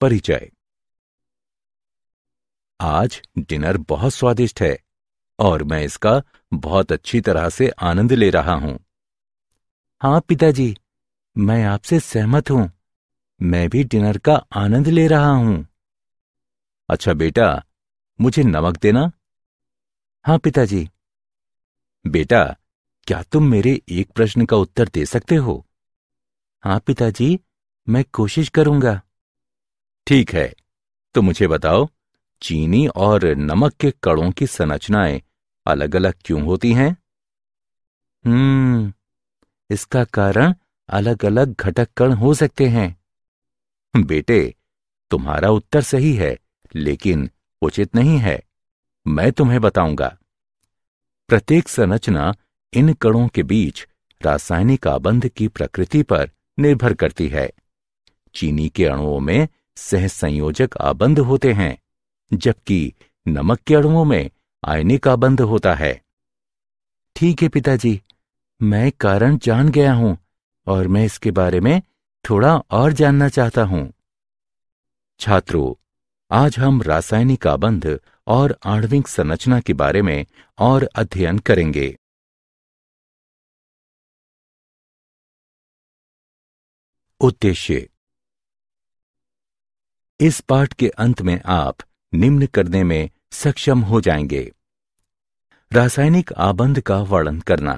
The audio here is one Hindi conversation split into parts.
परिचय आज डिनर बहुत स्वादिष्ट है और मैं इसका बहुत अच्छी तरह से आनंद ले रहा हूं हाँ पिताजी मैं आपसे सहमत हूं मैं भी डिनर का आनंद ले रहा हूं अच्छा बेटा मुझे नमक देना हाँ पिताजी बेटा क्या तुम मेरे एक प्रश्न का उत्तर दे सकते हो हाँ पिताजी मैं कोशिश करूंगा ठीक है तो मुझे बताओ चीनी और नमक के कणों की संरचनाएं अलग अलग क्यों होती हैं हम्म इसका कारण अलग अलग घटक कण हो सकते हैं बेटे तुम्हारा उत्तर सही है लेकिन उचित नहीं है मैं तुम्हें बताऊंगा प्रत्येक संरचना इन कणों के बीच रासायनिक आबंध की प्रकृति पर निर्भर करती है चीनी के अणुओं में सहसंयोजक आबंध होते हैं जबकि नमक के अणुओं में आयनिक आबंध होता है ठीक है पिताजी मैं कारण जान गया हूं और मैं इसके बारे में थोड़ा और जानना चाहता हूं छात्रों आज हम रासायनिक आबंध और आणविक संरचना के बारे में और अध्ययन करेंगे उद्देश्य इस पाठ के अंत में आप निम्न करने में सक्षम हो जाएंगे रासायनिक आबंध का वर्णन करना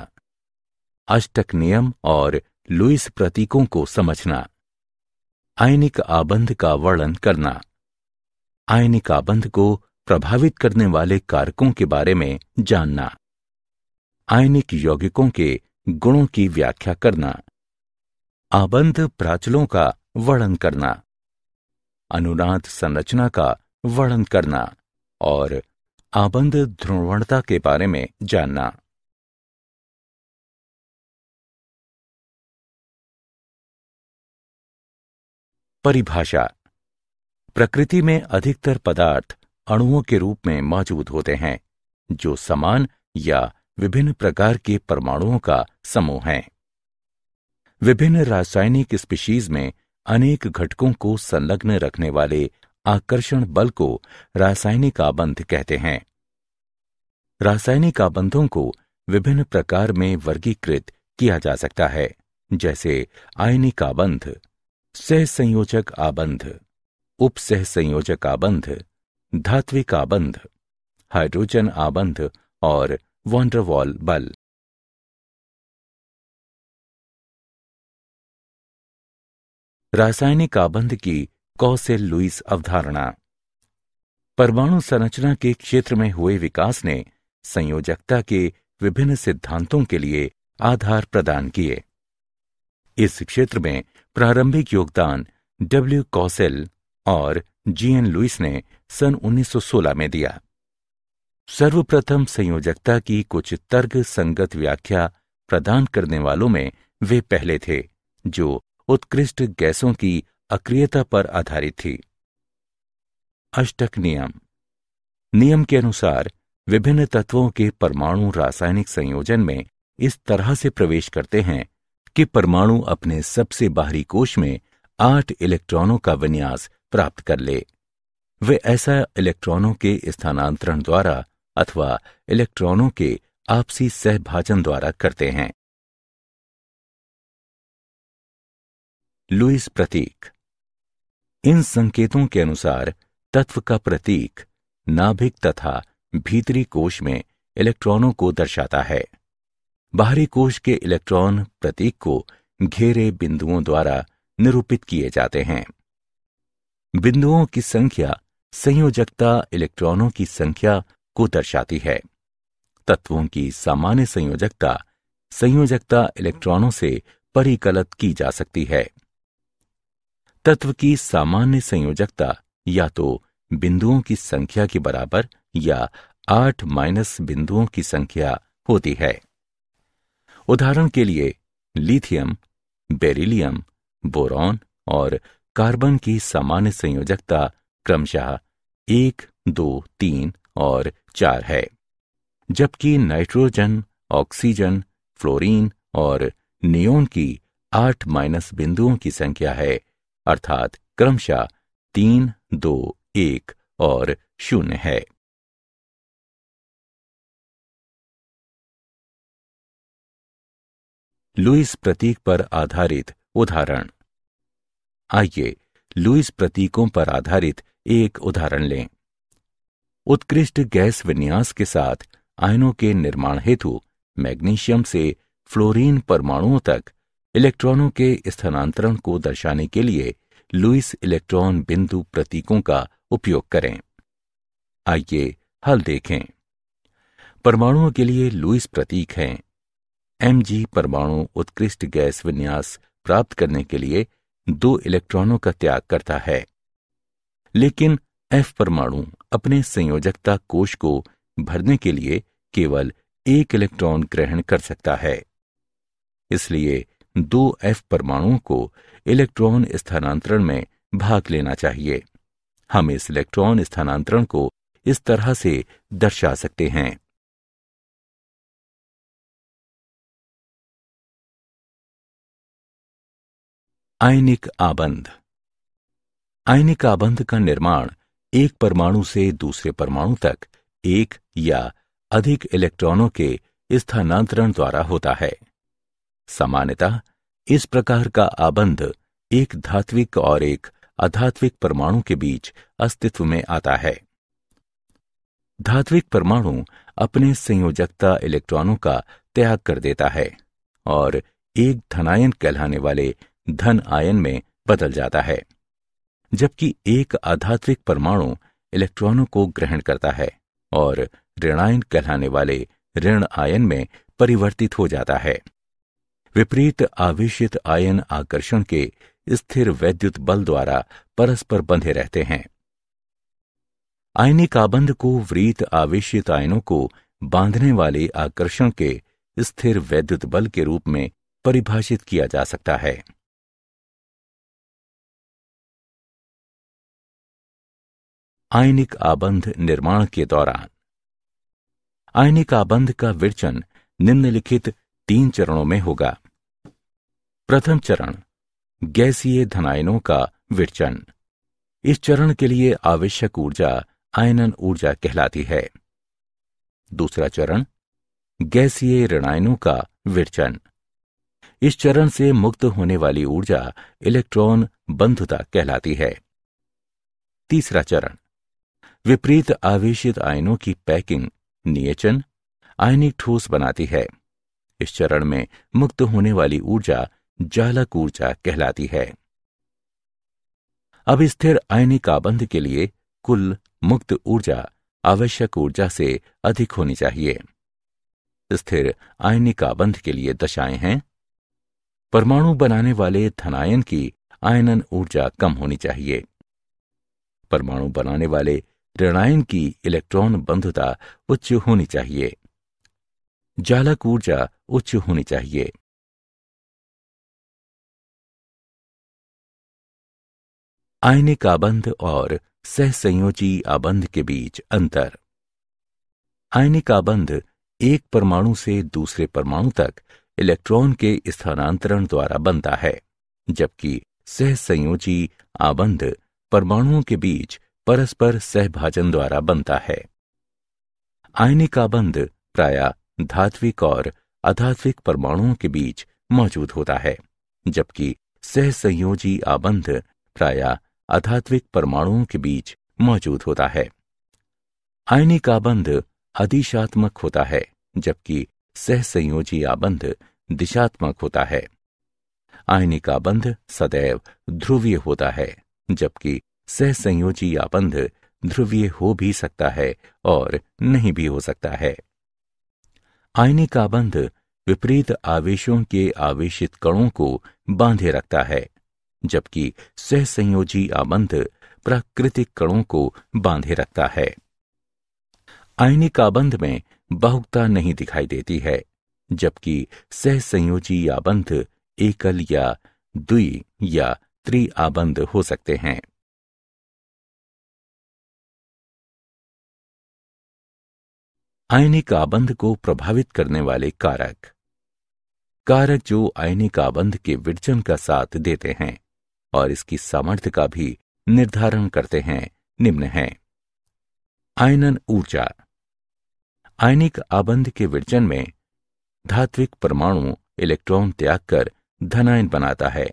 अष्टक नियम और लुइस प्रतीकों को समझना आयनिक आबंध का वर्णन करना आयनिक आबंध को प्रभावित करने वाले कारकों के बारे में जानना आयनिक यौगिकों के गुणों की व्याख्या करना आबंध प्राचलों का वर्णन करना अनुनाद संरचना का वर्णन करना और आबंध ध्रुवणता के बारे में जानना परिभाषा प्रकृति में अधिकतर पदार्थ अणुओं के रूप में मौजूद होते हैं जो समान या विभिन्न प्रकार के परमाणुओं का समूह हैं। विभिन्न रासायनिक स्पीशीज में अनेक घटकों को संलग्न रखने वाले आकर्षण बल को रासायनिक आबंध कहते हैं रासायनिक आबंधों को विभिन्न प्रकार में वर्गीकृत किया जा सकता है जैसे आयनिक आबंध सह संयोजक आबंध उप सह संयोजक आबंध धात्विक आबंध हाइड्रोजन आबंध और वॉन्ड्रवॉल बल रासायनिक आबंध की कौसेल लुइस अवधारणा परमाणु संरचना के क्षेत्र में हुए विकास ने संयोजकता के विभिन्न सिद्धांतों के लिए आधार प्रदान किए इस क्षेत्र में प्रारंभिक योगदान डब्ल्यू कौसेल और जीएन लुइस ने सन 1916 में दिया सर्वप्रथम संयोजकता की कुछ तर्क संगत व्याख्या प्रदान करने वालों में वे पहले थे जो उत्कृष्ट गैसों की अक्रियता पर आधारित थी अष्टक नियम नियम के अनुसार विभिन्न तत्वों के परमाणु रासायनिक संयोजन में इस तरह से प्रवेश करते हैं कि परमाणु अपने सबसे बाहरी कोश में आठ इलेक्ट्रॉनों का विन्यास प्राप्त कर ले वे ऐसा इलेक्ट्रॉनों के स्थानांतरण द्वारा अथवा इलेक्ट्रॉनों के आपसी सहभाजन द्वारा करते हैं लुइस प्रतीक इन संकेतों के अनुसार तत्व का प्रतीक नाभिक तथा भीतरी कोश में इलेक्ट्रॉनों को दर्शाता है बाहरी कोश के इलेक्ट्रॉन प्रतीक को घेरे बिंदुओं द्वारा निरूपित किए जाते हैं बिंदुओं की संख्या संयोजकता इलेक्ट्रॉनों की संख्या को दर्शाती है तत्वों की सामान्य संयोजकता संयोजकता इलेक्ट्रॉनों से परिकलित की जा सकती है तत्व की सामान्य संयोजकता या तो बिंदुओं की संख्या के बराबर या आठ माइनस बिंदुओं की संख्या होती है उदाहरण के लिए लिथियम बेरिलियम बोरॉन और कार्बन की सामान्य संयोजकता क्रमशः एक दो तीन और चार है जबकि नाइट्रोजन ऑक्सीजन फ्लोरीन और नियोन की आठ माइनस बिंदुओं की संख्या है अर्थात क्रमशः तीन दो एक और शून्य है लुइस प्रतीक पर आधारित उदाहरण आइए लुइस प्रतीकों पर आधारित एक उदाहरण लें उत्कृष्ट गैस विन्यास के साथ आयनों के निर्माण हेतु मैग्नीशियम से फ्लोरीन परमाणुओं तक इलेक्ट्रॉनों के स्थानांतरण को दर्शाने के लिए लुइस इलेक्ट्रॉन बिंदु प्रतीकों का उपयोग करें आइए हल देखें परमाणुओं के लिए लुइस प्रतीक हैं एम जी परमाणु उत्कृष्ट गैस विन्यास प्राप्त करने के लिए दो इलेक्ट्रॉनों का त्याग करता है लेकिन एफ परमाणु अपने संयोजकता कोष को भरने के लिए केवल एक इलेक्ट्रॉन ग्रहण कर सकता है इसलिए दो एफ परमाणुओं को इलेक्ट्रॉन स्थानांतरण में भाग लेना चाहिए हम इस इलेक्ट्रॉन स्थानांतरण को इस तरह से दर्शा सकते हैं आयनिक आबंध आयनिक आबंध का निर्माण एक परमाणु से दूसरे परमाणु तक एक या अधिक इलेक्ट्रॉनों के स्थानांतरण द्वारा होता है सामान्यतः इस प्रकार का आबंध एक धात्विक और एक अधात्विक परमाणु के बीच अस्तित्व में आता है धात्विक परमाणु अपने संयोजकता इलेक्ट्रॉनों का त्याग कर देता है और एक धनायन कहलाने वाले धन आयन में बदल जाता है जबकि एक आधात्विक परमाणु इलेक्ट्रॉनों को ग्रहण करता है और ऋणायन कहलाने वाले ऋण आयन में परिवर्तित हो जाता है विपरीत आवेशित आयन आकर्षण के स्थिर वैद्युत बल द्वारा परस्पर बंधे रहते हैं आयनी आबंध को व्रीत आवेशित आयनों को बांधने वाले आकर्षण के स्थिर वैद्युत बल के रूप में परिभाषित किया जा सकता है आयनिक आबंध निर्माण के दौरान आयनिक आबंध का विरचन निम्नलिखित तीन चरणों में होगा प्रथम चरण गैसीय धनायनों का विरचन इस चरण के लिए आवश्यक ऊर्जा आयनन ऊर्जा कहलाती है दूसरा चरण गैसीय ऋणायनों का विरचन इस चरण से मुक्त होने वाली ऊर्जा इलेक्ट्रॉन बंधुता कहलाती है तीसरा चरण विपरीत आवेशित आयनों की पैकिंग नियचन आयनिक ठोस बनाती है इस चरण में मुक्त होने वाली ऊर्जा जालक ऊर्जा कहलाती है अब स्थिर आयनिकाबंध के लिए कुल मुक्त ऊर्जा आवश्यक ऊर्जा से अधिक होनी चाहिए स्थिर आयनिकाबंध के लिए दशाएं हैं परमाणु बनाने वाले धनायन की आयनन ऊर्जा कम होनी चाहिए परमाणु बनाने वाले ऋणायन की इलेक्ट्रॉन बंधुता उच्च होनी चाहिए जालक ऊर्जा उच्च होनी चाहिए आयनिक आबंध और सहसंयोजी आबंध के बीच अंतर आयनिक आबंध एक परमाणु से दूसरे परमाणु तक इलेक्ट्रॉन के स्थानांतरण द्वारा बनता है जबकि सहसंयोजी आबंध परमाणुओं के बीच परस्पर सहभाजन द्वारा बनता है आयनिक आबंध प्राय धात्विक और अधात्विक परमाणुओं के बीच मौजूद होता है जबकि सहसंयोजी आबंध प्राय अधात्विक परमाणुओं के बीच मौजूद होता है आयनिक आबंध अधिशात्मक होता है जबकि सहसंयोजी आबंध दिशात्मक होता है आयनिक आबंध सदैव ध्रुवीय होता है जबकि सहसंयोजी आबंध ध्रुवीय हो भी सकता है और नहीं भी हो सकता है आईने का बंध विपरीत आवेशों के आवेशित कणों को बांधे रखता है जबकि सहसंयोजी आबंध प्राकृतिक कणों को बांधे रखता है का बंध में बहुकता नहीं दिखाई देती है जबकि सहसंयोजी आबंध एकल या द्वि या त्रि आबंध हो सकते हैं आयनिक आबंध को प्रभावित करने वाले कारक कारक जो आयनिक आबंध के विरजन का साथ देते हैं और इसकी सामर्थ्य का भी निर्धारण करते हैं निम्न हैं आयनन ऊर्जा आयनिक आबंध के विरजन में धात्विक परमाणु इलेक्ट्रॉन त्याग कर धनायन बनाता है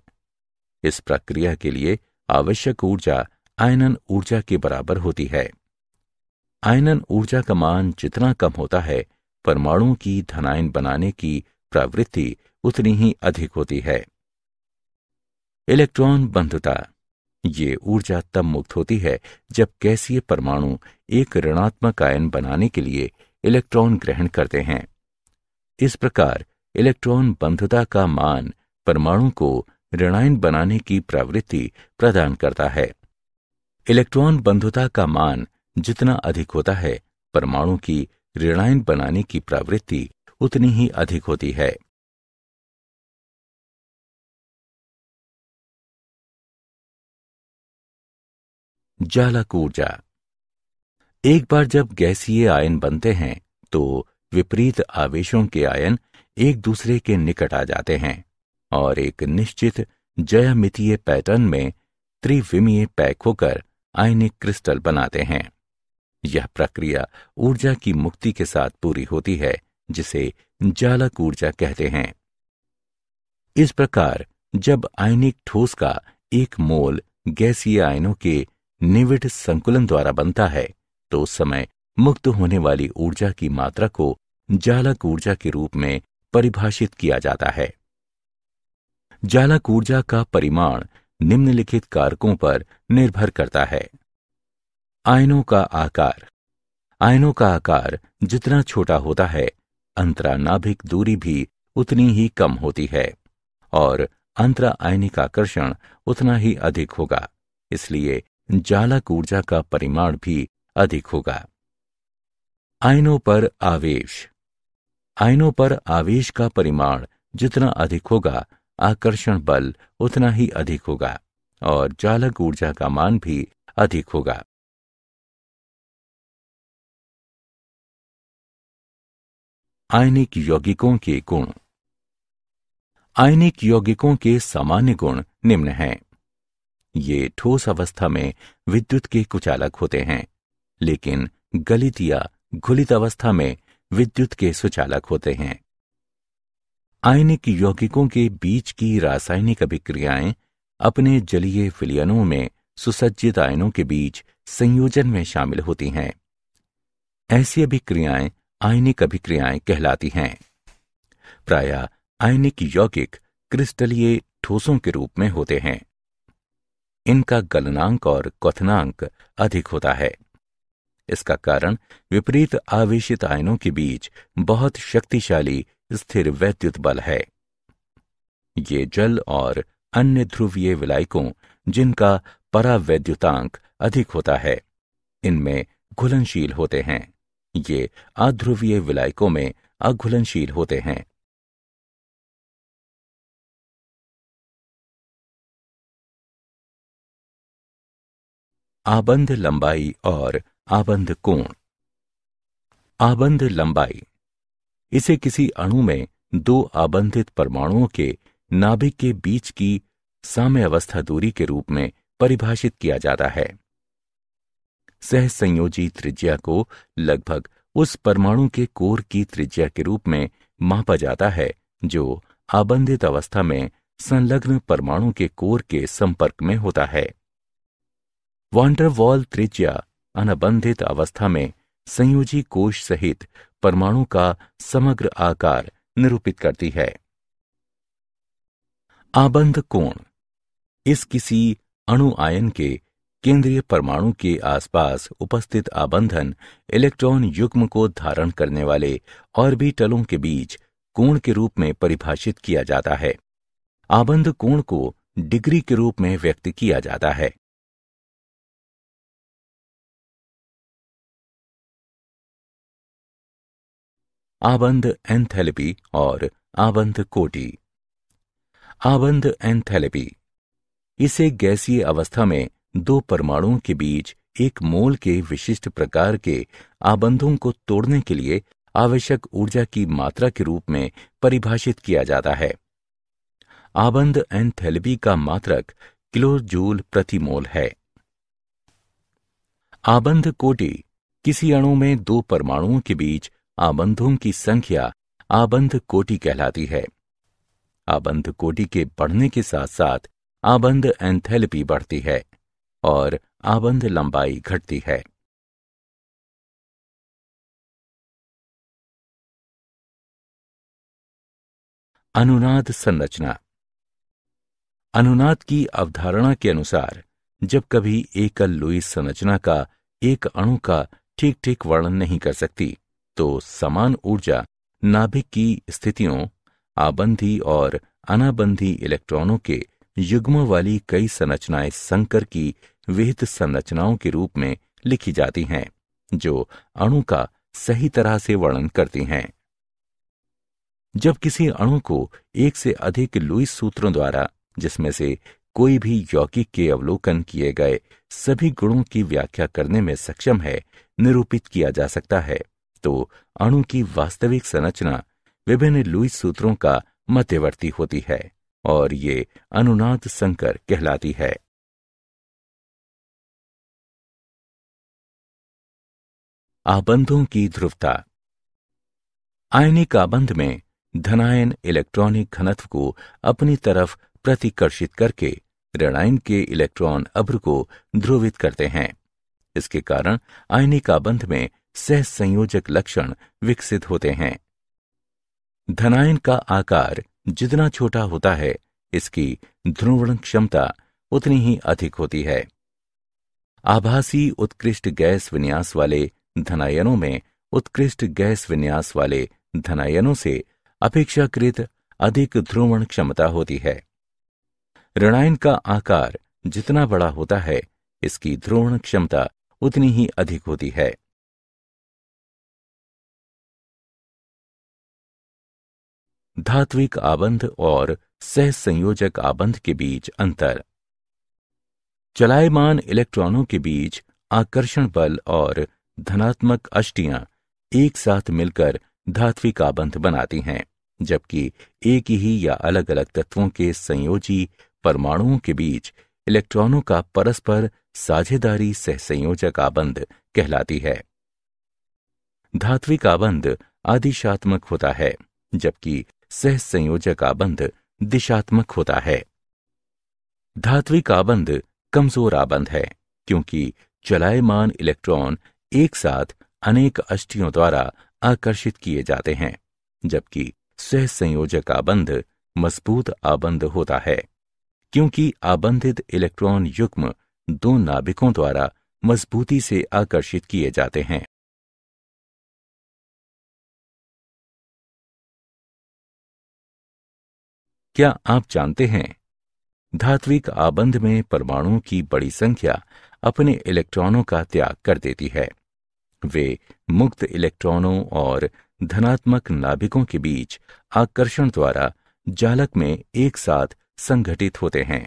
इस प्रक्रिया के लिए आवश्यक ऊर्जा आयनन ऊर्जा के बराबर होती है आयनन ऊर्जा का मान जितना कम होता है परमाणुओं की धनायन बनाने की प्रवृत्ति उतनी ही अधिक होती है इलेक्ट्रॉन बंधुता ये ऊर्जा तब मुक्त होती है जब कैसी परमाणु एक ऋणात्मक आयन बनाने के लिए इलेक्ट्रॉन ग्रहण करते हैं इस प्रकार इलेक्ट्रॉन बंधुता का मान परमाणु को ऋणायन बनाने की प्रवृत्ति प्रदान करता है इलेक्ट्रॉन बंधुता का मान जितना अधिक होता है परमाणु की ऋणायन बनाने की प्रवृत्ति उतनी ही अधिक होती है जालक ऊर्जा एक बार जब गैसीय आयन बनते हैं तो विपरीत आवेशों के आयन एक दूसरे के निकट आ जाते हैं और एक निश्चित जयामितीय पैटर्न में त्रिविमीय पैक होकर आयनिक क्रिस्टल बनाते हैं यह प्रक्रिया ऊर्जा की मुक्ति के साथ पूरी होती है जिसे जालक ऊर्जा कहते हैं इस प्रकार जब आयनिक ठोस का एक मोल गैसीय आयनों के निविड संकुलन द्वारा बनता है तो उस समय मुक्त होने वाली ऊर्जा की मात्रा को जालक ऊर्जा के रूप में परिभाषित किया जाता है जालक ऊर्जा का परिमाण निम्नलिखित कारकों पर निर्भर करता है आयनों का आकार आयनों का आकार जितना छोटा होता है अंतरानाभिक दूरी भी उतनी ही कम होती है और अंतरा आयनिक आकर्षण उतना ही अधिक होगा इसलिए जालक ऊर्जा का परिमाण भी अधिक होगा आयनों पर आवेश आयनों पर आवेश का परिमाण जितना अधिक होगा आकर्षण बल उतना ही अधिक होगा और जालक ऊर्जा का मान भी अधिक होगा आयनिक यौगिकों के गुण आयनिक यौगिकों के सामान्य गुण निम्न हैं ये ठोस अवस्था में विद्युत के कुचालक होते हैं लेकिन गलित या घुलित अवस्था में विद्युत के सुचालक होते हैं आयनिक यौगिकों के बीच की रासायनिक अभिक्रियाएं अपने जलीय फिलियनों में सुसज्जित आयनों के बीच संयोजन में शामिल होती हैं ऐसी अभिक्रियाएं आयनिक अभिक्रियाएं कहलाती हैं प्राय आयनिक यौगिक क्रिस्टलीय ठोसों के रूप में होते हैं इनका गलनांक और क्वनांक अधिक होता है इसका कारण विपरीत आवेशित आयनों के बीच बहुत शक्तिशाली स्थिर वैद्युत बल है ये जल और अन्य ध्रुवीय विलायकों जिनका परावैद्युतांक अधिक होता है इनमें घुलनशील होते हैं ये आध्रुवीय विलायकों में अघुलनशील होते हैं आबंध लंबाई और आबंध कोण आबंध लंबाई इसे किसी अणु में दो आबंधित परमाणुओं के नाभिक के बीच की साम्य अवस्था दूरी के रूप में परिभाषित किया जाता है सह संयोजी त्रिज्या को लगभग उस परमाणु के कोर की त्रिज्या के रूप में मापा जाता है जो आबंधित अवस्था में संलग्न परमाणु के कोर के संपर्क में होता है वॉन्डरवॉल त्रिज्या अनबंधित अवस्था में संयोजी कोश सहित परमाणु का समग्र आकार निरूपित करती है आबंध कोण इस किसी अणु आयन के केंद्रीय परमाणु के आसपास उपस्थित आबंधन इलेक्ट्रॉन युग्म को धारण करने वाले ऑर्बिटलों के बीच कोण के रूप में परिभाषित किया जाता है आबंध कोण को डिग्री के रूप में व्यक्त किया जाता है आबंध एंथैलेपी और आबंध कोटी आबंध एंथैलेपी इसे गैसीय अवस्था में दो परमाणुओं के बीच एक मोल के विशिष्ट प्रकार के आबंधों को तोड़ने के लिए आवश्यक ऊर्जा की मात्रा के रूप में परिभाषित किया जाता है आबंध एंथैल्पी का मात्रक किलो जूल प्रति मोल है आबंध कोटि किसी अणु में दो परमाणुओं के बीच आबंधों की संख्या आबंध कोटि कहलाती है आबंध कोटि के बढ़ने के साथ साथ आबंध एंथैल्पी बढ़ती है और आबंध लंबाई घटती है अनुनाद संरचना अनुनाद की अवधारणा के अनुसार जब कभी एकल लुईस संरचना का एक अणु का ठीक ठीक वर्णन नहीं कर सकती तो समान ऊर्जा नाभिक की स्थितियों आबंधी और अनाबंधी इलेक्ट्रॉनों के युग्म वाली कई संरचनाएं संकर की विहित संरचनाओं के रूप में लिखी जाती हैं जो अणु का सही तरह से वर्णन करती हैं जब किसी अणु को एक से अधिक लुईस सूत्रों द्वारा जिसमें से कोई भी यौगिक के अवलोकन किए गए सभी गुणों की व्याख्या करने में सक्षम है निरूपित किया जा सकता है तो अणु की वास्तविक संरचना विभिन्न लुईस सूत्रों का मध्यवर्ती होती है और ये अनुनाद संकर कहलाती है आबंधों की ध्रुवता आयनिक आबंध में धनायन इलेक्ट्रॉनिक घनत्व को अपनी तरफ प्रतिकर्षित करके ऋणायन के इलेक्ट्रॉन अभ्र को ध्रुवित करते हैं इसके कारण आयनिक आबंध में सह संयोजक लक्षण विकसित होते हैं धनायन का आकार जितना छोटा होता है इसकी ध्रुवण क्षमता उतनी ही अधिक होती है आभासी उत्कृष्ट गैस विन्यास वाले धनायनों में उत्कृष्ट गैस विन्यास वाले धनायनों से अपेक्षाकृत अधिक ध्रुवण क्षमता होती है ऋणायन का आकार जितना बड़ा होता है इसकी ध्रुवण क्षमता उतनी ही अधिक होती है धात्विक आबंध और सह संयोजक आबंध के बीच अंतर चलायमान इलेक्ट्रॉनों के बीच आकर्षण बल और धनात्मक अष्टियां एक साथ मिलकर धात्विक आबंध बनाती हैं जबकि एक ही या अलग अलग तत्वों के संयोजी परमाणुओं के बीच इलेक्ट्रॉनों का परस्पर साझेदारी सह संयोजक आबंध कहलाती है धात्विक आबंध आदिशात्मक होता है जबकि सह संयोजक आबंध दिशात्मक होता है धात्विक आबंध कमजोर आबंध है क्योंकि चलायमान इलेक्ट्रॉन एक साथ अनेक अष्टियों द्वारा आकर्षित किए जाते हैं जबकि सह संयोजक आबंध मजबूत आबंध होता है क्योंकि आबंधित इलेक्ट्रॉन युग्म दो नाभिकों द्वारा मजबूती से आकर्षित किए जाते हैं क्या आप जानते हैं धात्विक आबंध में परमाणुओं की बड़ी संख्या अपने इलेक्ट्रॉनों का त्याग कर देती है वे मुक्त इलेक्ट्रॉनों और धनात्मक नाभिकों के बीच आकर्षण द्वारा जालक में एक साथ संगठित होते हैं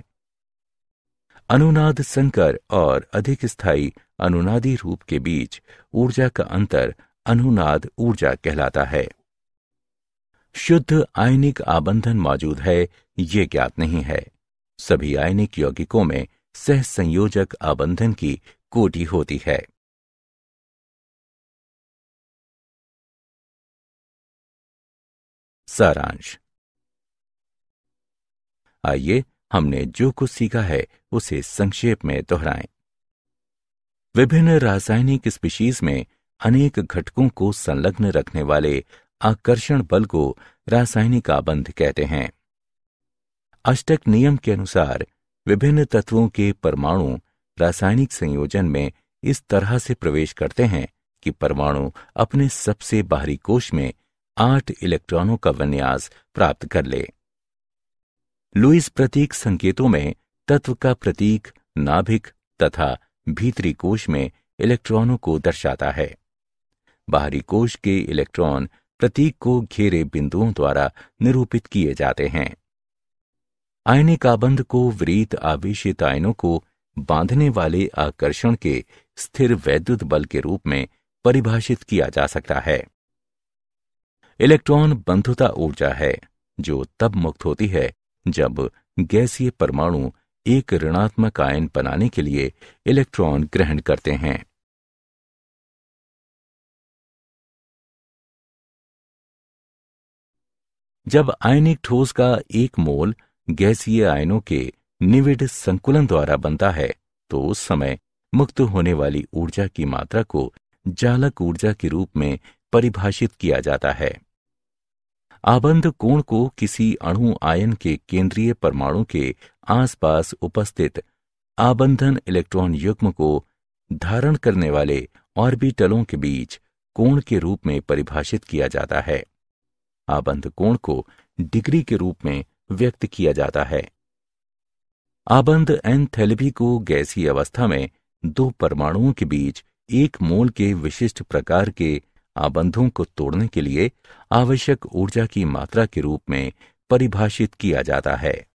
अनुनाद संकर और अधिक स्थायी अनुनादी रूप के बीच ऊर्जा का अंतर अनुनाद ऊर्जा कहलाता है शुद्ध आयनिक आबंधन मौजूद है ये ज्ञात नहीं है सभी आयनिक यौगिकों में सह संयोजक आबंधन की कोटि होती है सारांश आइए हमने जो कुछ सीखा है उसे संक्षेप में दोहराएं। विभिन्न रासायनिक स्पीशीज में अनेक घटकों को संलग्न रखने वाले आकर्षण बल को रासायनिक आबंध कहते हैं अष्टक नियम के अनुसार विभिन्न तत्वों के परमाणु रासायनिक संयोजन में इस तरह से प्रवेश करते हैं कि परमाणु अपने सबसे बाहरी कोश में आठ इलेक्ट्रॉनों का विन्यास प्राप्त कर ले लुइस प्रतीक संकेतों में तत्व का प्रतीक नाभिक तथा भीतरी कोश में इलेक्ट्रॉनों को दर्शाता है बाहरी कोश के इलेक्ट्रॉन प्रतीक को घेरे बिंदुओं द्वारा निरूपित किए जाते हैं आयने काबंध को विरीत आवेशित आयनों को बांधने वाले आकर्षण के स्थिर वैद्युत बल के रूप में परिभाषित किया जा सकता है इलेक्ट्रॉन बंधुता ऊर्जा है जो तब मुक्त होती है जब गैसीय परमाणु एक ऋणात्मक आयन बनाने के लिए इलेक्ट्रॉन ग्रहण करते हैं जब आयनिक ठोस का एक मोल गैसीय आयनों के निविड संकुलन द्वारा बनता है तो उस समय मुक्त होने वाली ऊर्जा की मात्रा को जालक ऊर्जा के रूप में परिभाषित किया जाता है आबंध कोण को किसी अणु आयन के केंद्रीय परमाणु के आसपास उपस्थित आबंधन इलेक्ट्रॉन युग्म को धारण करने वाले ऑर्बिटलों के बीच कोण के रूप में परिभाषित किया जाता है आबंध कोण को डिग्री के रूप में व्यक्त किया जाता है आबंध एन को गैसीय अवस्था में दो परमाणुओं के बीच एक मोल के विशिष्ट प्रकार के आबंधों को तोड़ने के लिए आवश्यक ऊर्जा की मात्रा के रूप में परिभाषित किया जाता है